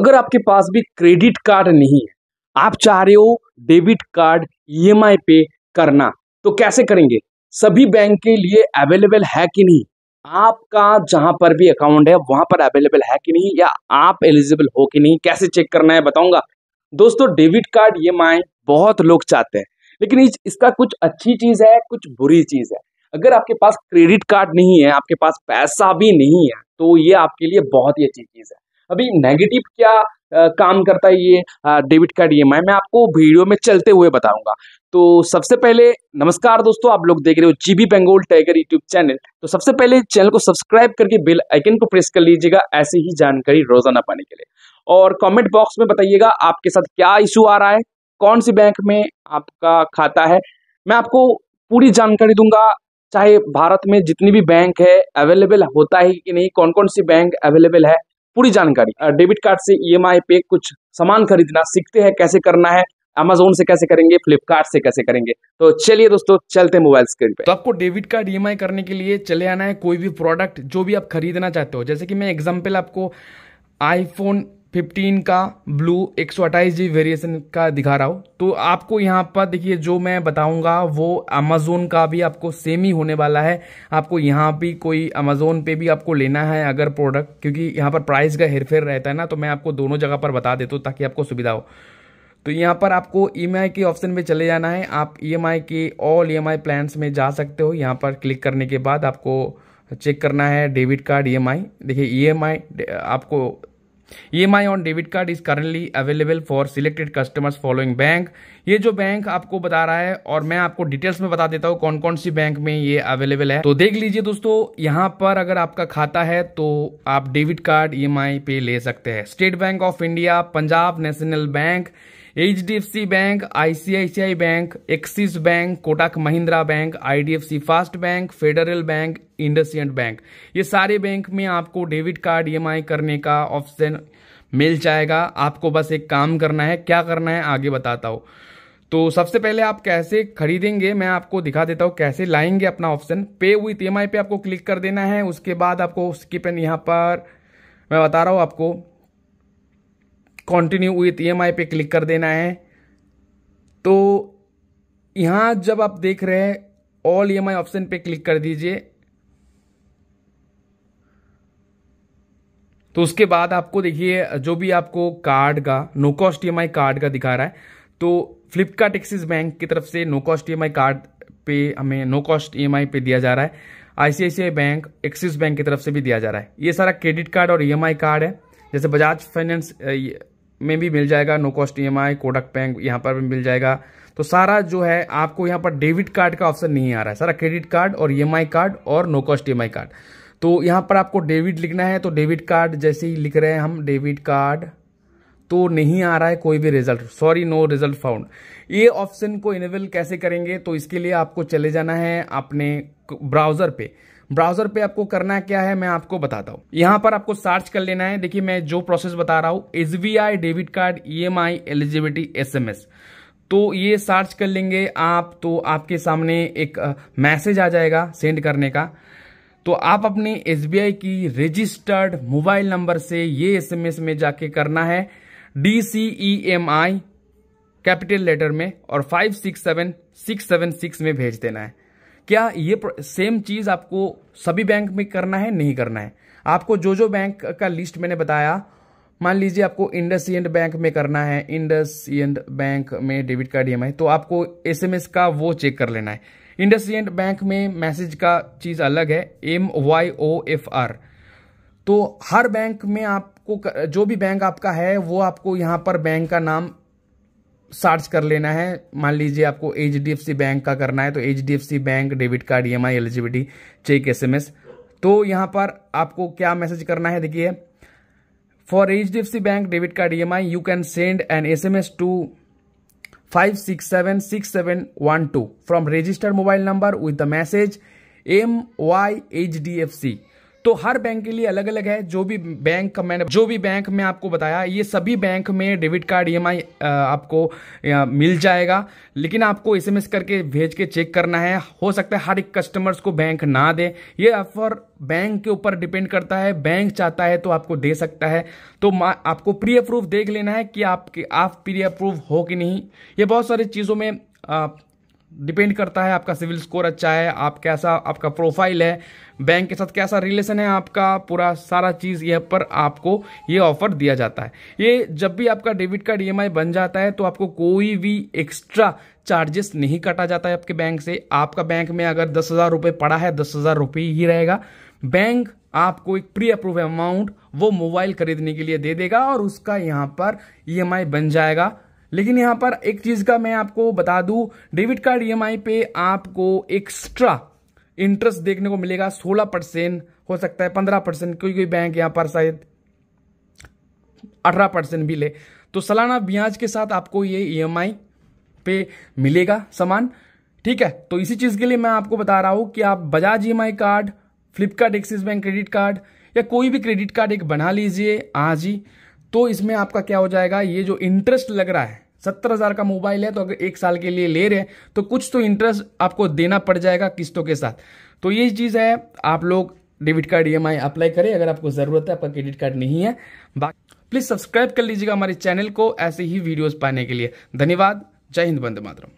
अगर आपके पास भी क्रेडिट कार्ड नहीं है आप चाह रहे हो डेबिट कार्ड ई e पे करना तो कैसे करेंगे सभी बैंक के लिए अवेलेबल है कि नहीं आपका जहां पर भी अकाउंट है वहां पर अवेलेबल है कि नहीं या आप एलिजिबल हो कि नहीं कैसे चेक करना है बताऊंगा दोस्तों डेबिट कार्ड ई e बहुत लोग चाहते हैं लेकिन इसका कुछ अच्छी चीज है कुछ बुरी चीज है अगर आपके पास क्रेडिट कार्ड नहीं है आपके पास पैसा भी नहीं है तो ये आपके लिए बहुत ही अच्छी चीज है अभी नेगेटिव क्या आ, काम करता है ये डेबिट कार्ड ई मैं आपको वीडियो में चलते हुए बताऊंगा तो सबसे पहले नमस्कार दोस्तों आप लोग देख रहे हो GB Bengal tiger YouTube channel तो सबसे पहले चैनल को सब्सक्राइब करके बेल आइकन को प्रेस कर लीजिएगा ऐसी ही जानकारी रोजाना पाने के लिए और कमेंट बॉक्स में बताइएगा आपके साथ क्या इशू आ रहा है कौन सी बैंक में आपका खाता है मैं आपको पूरी जानकारी दूंगा चाहे भारत में जितनी भी बैंक है अवेलेबल होता है कि नहीं कौन कौन सी बैंक अवेलेबल है पूरी जानकारी डेबिट कार्ड से ईएमआई e पे कुछ सामान खरीदना सीखते हैं कैसे करना है अमेजोन से कैसे करेंगे फ्लिपकार्ट से कैसे करेंगे तो चलिए दोस्तों चलते हैं मोबाइल स्क्रीन पे तो आपको डेबिट कार्ड ई e करने के लिए चले आना है कोई भी प्रोडक्ट जो भी आप खरीदना चाहते हो जैसे कि मैं एग्जाम्पल आपको आईफोन फिफ्टीन का ब्लू एक सौ अट्ठाईस जी वेरिएशन का दिखा रहा हो तो आपको यहाँ पर देखिए जो मैं बताऊंगा वो अमेजोन का भी आपको सेम ही होने वाला है आपको यहाँ भी कोई अमेजोन पे भी आपको लेना है अगर प्रोडक्ट क्योंकि यहाँ पर प्राइस का हेरफेर रहता है ना तो मैं आपको दोनों जगह पर बता देता हूँ ताकि आपको सुविधा हो तो यहाँ पर आपको ई e के ऑप्शन में चले जाना है आप ई e के ऑल ई एम प्लान्स में जा सकते हो यहाँ पर क्लिक करने के बाद आपको चेक करना है डेबिट कार्ड ई देखिए ई e आपको EMI on debit card is currently available for selected customers following bank ये जो बैंक आपको बता रहा है और मैं आपको डिटेल्स में बता देता हूँ कौन कौन सी बैंक में ये अवेलेबल है तो देख लीजिए दोस्तों यहाँ पर अगर आपका खाता है तो आप डेबिट कार्ड ई पे ले सकते हैं State Bank of India Punjab National Bank H D F C Bank ICICI Bank Axis Bank Kotak Mahindra Bank IDFC first Bank Federal Bank IndusInd Bank ये सारे बैंक में आपको डेबिट कार्ड ई करने का ऑप्शन मिल जाएगा आपको बस एक काम करना है क्या करना है आगे बताता हूँ तो सबसे पहले आप कैसे खरीदेंगे मैं आपको दिखा देता हूँ कैसे लाएंगे अपना ऑप्शन पे हुई ई पे आपको क्लिक कर देना है उसके बाद आपको स्किप पेन यहाँ पर मैं बता रहा हूँ आपको कॉन्टिन्यू विथ ई पे क्लिक कर देना है तो यहाँ जब आप देख रहे हैं ऑल ई ऑप्शन पे क्लिक कर दीजिए तो उसके बाद आपको देखिए जो भी आपको कार्ड का नो कॉस्ट ई कार्ड का दिखा रहा है तो फ्लिपकार्ट एक्सिस बैंक की तरफ से नो कॉस्ट ई कार्ड पे हमें नो कॉस्ट ई पे दिया जा रहा है आईसीआईसीआई बैंक एक्सिस बैंक की तरफ से भी दिया जा रहा है ये सारा क्रेडिट कार्ड और ई e कार्ड है जैसे बजाज फाइनेंस में भी मिल जाएगा no cost E M I Kotak bank यहाँ पर भी मिल जाएगा तो सारा जो है आपको यहाँ पर डेबिट कार्ड का ऑप्शन नहीं आ रहा है सारा क्रेडिट कार्ड और ई e कार्ड और नो कॉस्ट ई कार्ड तो यहाँ पर आपको डेबिट लिखना है तो डेबिट कार्ड जैसे ही लिख रहे हैं हम डेबिट कार्ड तो नहीं आ रहा है कोई भी result sorry no result found ये ऑप्शन को इनेबल कैसे करेंगे तो इसके लिए आपको चले जाना है अपने ब्राउजर पे ब्राउजर पे आपको करना क्या है मैं आपको बताता हूँ यहाँ पर आपको सर्च कर लेना है देखिए मैं जो प्रोसेस बता रहा हूँ एस डेबिट कार्ड ई एलिजिबिलिटी एस तो ये सर्च कर लेंगे आप तो आपके सामने एक मैसेज आ जाएगा सेंड करने का तो आप अपने एस की रजिस्टर्ड मोबाइल नंबर से ये एस में जाके करना है D C E M I capital letter में और five six seven six seven six में भेज देना है क्या ये सेम चीज आपको सभी बैंक में करना है नहीं करना है आपको जो जो बैंक का लिस्ट मैंने बताया मान लीजिए आपको इंडस एंड बैंक में करना है इंडस एंड बैंक में डेबिट कार्ड ई तो आपको एसएमएस का वो चेक कर लेना है इंडस एंड बैंक में मैसेज का चीज अलग है M Y O F R तो हर बैंक में आपको जो भी बैंक आपका है वो आपको यहां पर बैंक का नाम सर्च कर लेना है मान लीजिए आपको एच बैंक का करना है तो H bank debit card E M I eligibility check एस तो यहाँ पर आपको क्या मैसेज करना है देखिए for H D F C bank debit card E M I you can send an S M S to five six seven six seven one two from registered mobile number with the message M Y H D F C तो हर bank के लिए अलग अलग है जो भी bank का मैंने जो भी बैंक में आपको बताया ये सभी बैंक में डेबिट कार्ड ई आपको मिल जाएगा लेकिन आपको एस करके भेज के चेक करना है हो सकता है हर एक कस्टमर्स को बैंक ना दे ये ऑफर बैंक के ऊपर डिपेंड करता है बैंक चाहता है तो आपको दे सकता है तो आपको प्री अप्रूव देख लेना है कि आपके आप प्री अप्रूव हो कि नहीं ये बहुत सारी चीज़ों में आप डिपेंड करता है आपका सिविल स्कोर अच्छा है आप कैसा आपका प्रोफाइल है बैंक के साथ कैसा रिलेशन है आपका पूरा सारा चीज़ यह पर आपको ये ऑफर दिया जाता है ये जब भी आपका डेबिट कार्ड ई e बन जाता है तो आपको कोई भी एक्स्ट्रा चार्जेस नहीं काटा जाता है आपके बैंक से आपका बैंक में अगर दस हज़ार रुपये पड़ा है दस हज़ार रुपये ही रहेगा बैंक आपको एक प्री अप्रूव अमाउंट वो मोबाइल खरीदने के लिए दे देगा और उसका यहाँ पर ई e बन जाएगा लेकिन यहाँ पर एक चीज़ का मैं आपको बता दू डेबिट कार्ड ई e पे आपको एक्स्ट्रा इंटरेस्ट देखने को मिलेगा सोलह परसेंट हो सकता है पंद्रह परसेंट कोई कोई बैंक यहाँ पर शायद अठारह परसेंट भी ले तो सालाना ब्याज के साथ आपको ये ई e पे मिलेगा सामान ठीक है तो इसी चीज़ के लिए मैं आपको बता रहा हूँ कि आप बजाज ई e card Flipkart Axis Bank credit card या कोई भी क्रेडिट कार्ड एक बना लीजिए आज ही तो इसमें आपका क्या हो जाएगा ये जो इंटरेस्ट लग रहा है सत्तर हजार का मोबाइल है तो अगर एक साल के लिए ले रहे हैं तो कुछ तो इंटरेस्ट आपको देना पड़ जाएगा किस्तों के साथ तो ये चीज़ है आप लोग डेबिट कार्ड ई अप्लाई करें अगर आपको ज़रूरत है आपका क्रेडिट कार्ड नहीं है बाकी प्लीज़ सब्सक्राइब कर लीजिएगा हमारे चैनल को ऐसे ही वीडियोज़ पाने के लिए धन्यवाद जय हिंद बंद मातरम